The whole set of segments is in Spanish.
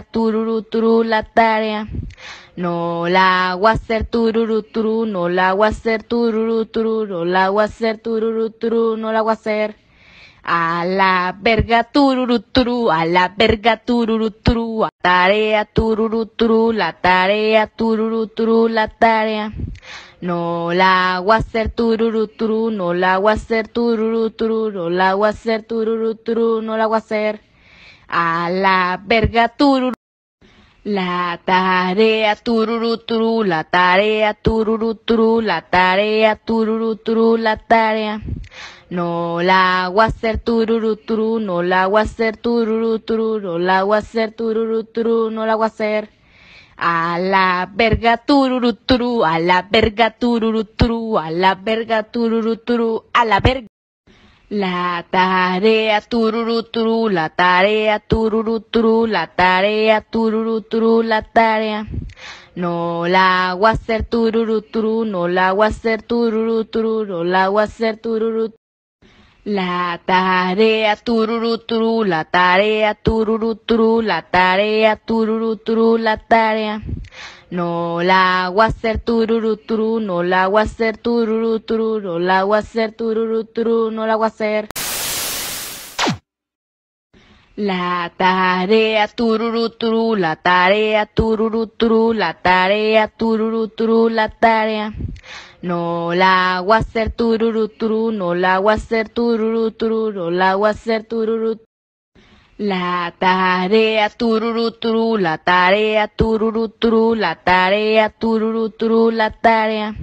tururu turu la tarea. No la hago hacer tururu turu no la hago a hacer no la hago hacer no la hago a hacer. A la verga tururu turu a la verga tururu turu a tarea tururu turu la tarea tururu turu la tarea. No la hago hacer tururu no la hago hacer no la aguacer hacer tururu no la hago hacer a la verga tururu. La tarea tururu turu, la tarea tururu turu, la tarea tururu turu, la tarea. No la hago hacer tururu turu, no la hago hacer tururu turu, no la hago hacer tururu turu, no la hago a hacer. A la verga tururu turu, a la verga tururu turu, a la verga tururu turu, a la verga. La tarea tururuturu, la tarea tururuturu, la tarea tururuturu, la tarea. No la hago hacer tururuturu, no la hago hacer tururuturu, no la hago hacer tururuturu. La tarea tururutru, la tarea tururutru, la tarea tururutru, la tarea. No la hago hacer tururuturu, no la hago hacer tururutru, no la hago hacer tururuturu, no la hago hacer. La tarea tururutru, la tarea tururutru, la tarea tururutru, la tarea. No la hago hacer tururutru, no la hago hacer tururutru, no la hago hacer tururuturu. La tarea tururutru, la tarea tururutru, la tarea tururutru, la tarea.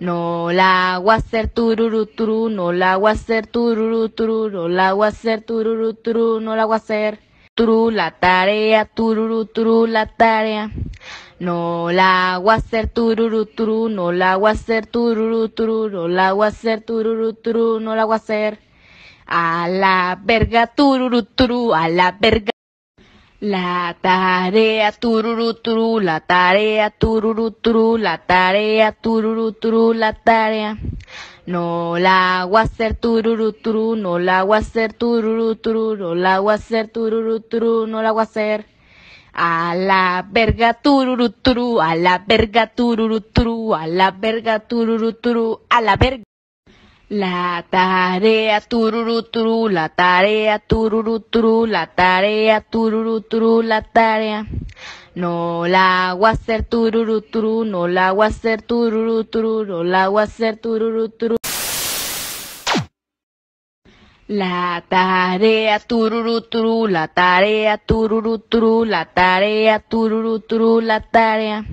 No la agua hacer tururu no la agua hacer tururu no la agua hacer tururu no la agua hacer la tarea, tururu la tarea. No la agua hacer tururu no la agua hacer tururu no la agua hacer no la hago A la verga tururu a la verga. La tarea tururutru, la tarea tururutru, la tarea tururutru, la tarea. No la hago hacer tururuturu, no la hago hacer tururuturu, no la hago hacer tururutru, no la hago hacer. A la verga tururutru, a la verga tururutru, a la verga tururutru, a la verga. La tarea tururuturu, la tarea tururuturu, la tarea tururuturu, la tarea. No la hago hacer tururuturu, no la hago hacer tururuturu, no la hago hacer tururutru. La tarea tururutru, la tarea tururutru, la tarea tururutru, la tarea.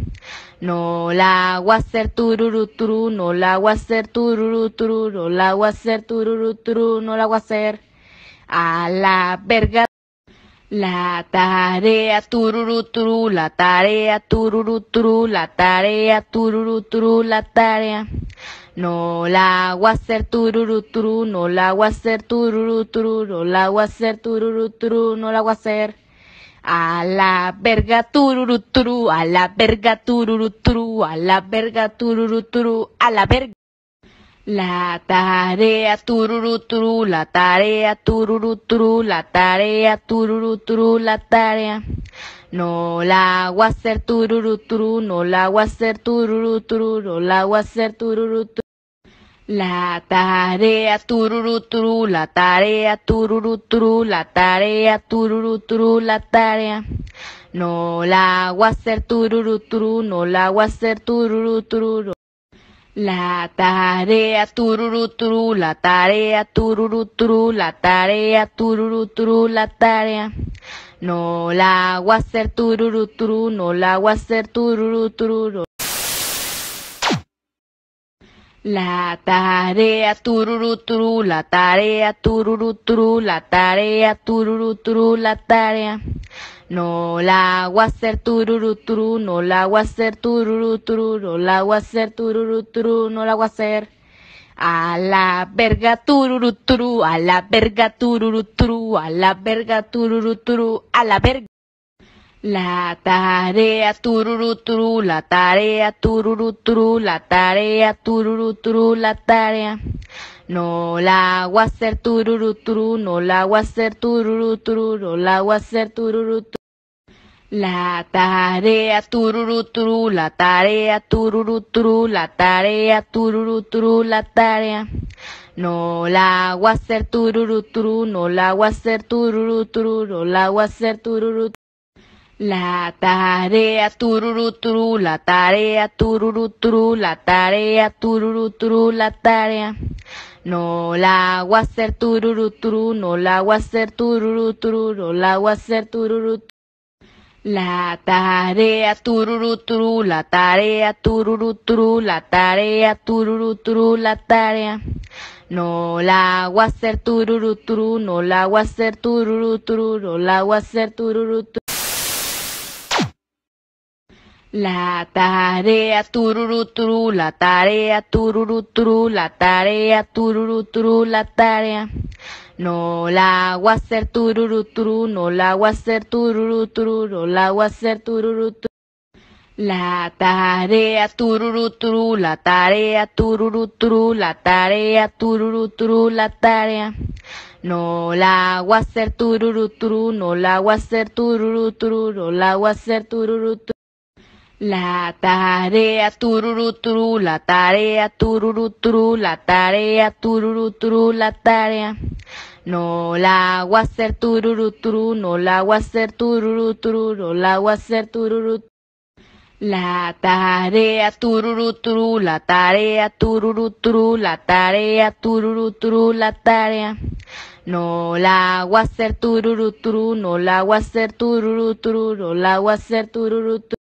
No la hago hacer tururutru, no la hago hacer tururutru, no la hago hacer tururutru, no la hago hacer. A la verga. La tarea tururutru, la tarea tururutru, la tarea tururutru, la tarea. No la agua ser no la agua ser no la agua ser no la agua a A la verga tururu a la verga tururu a la verga tururu a la verga. La tarea tururutru, la tarea tururutru, la tarea tururutru, la tarea. No la hago hacer tururuturu, no la hago hacer tururuturu, no la hago hacer tururuturu. La tarea tururuturu, la tarea tururutru, la tarea tururutru, la tarea. No la hago hacer tururuturu, no la hago hacer tururuturu. La tarea tururutru, la tarea tururutru, la tarea tururutru, la tarea. No la hago hacer tururutru, no la hago hacer tururutru. La tarea tururutru, la tarea tururutru, la tarea tururutru, la tarea. No la voy a hacer tururu no la voy a hacer no la voy a hacer tururu no la voy a A la verga tururu a la verga tururu a la verga tururu a la verga. La tarea tururuturu, la tarea tururuturu, la tarea tururuturu, la tarea. No la hago hacer tururuturu, no la hago hacer tururuturu, no la hago hacer La tarea tururutru, la tarea tururutru, la tarea tururutru, la tarea. No la hago hacer tururuturu, no la hago a hacer tururuturu, no la hago hacer la tarea tururutru, la tarea tururuturu, la tarea tururuturu, la tarea. No la hago hacer tururuturu, no la hago hacer tururuturu, no la hago hacer tururuturu. La tarea tururutru, la tarea tururutru, la tarea tururutru, la tarea. No la hago hacer tururuturu, no la hago hacer tururuturu, no la hago hacer tururuturu. La tarea tururutru. la tarea tururutru. la tarea tururutru. la tarea. No la hago a hacer no la hago a hacer no la hago hacer La tarea tururutru. la tarea tururutru. la tarea tururutru. la tarea. No la hago a hacer no la hago a hacer no la hago a hacer la tarea tururutru, la tarea tururutru, la tarea tururutru, la tarea. No la hago hacer no la hago hacer tururuturu, no la hago hacer La tarea tururutru, la tarea tururutru, la tarea tururutru, la tarea. No la hago hacer tururuturu, no la hago hacer tururuturu, no la hago hacer tururuturu.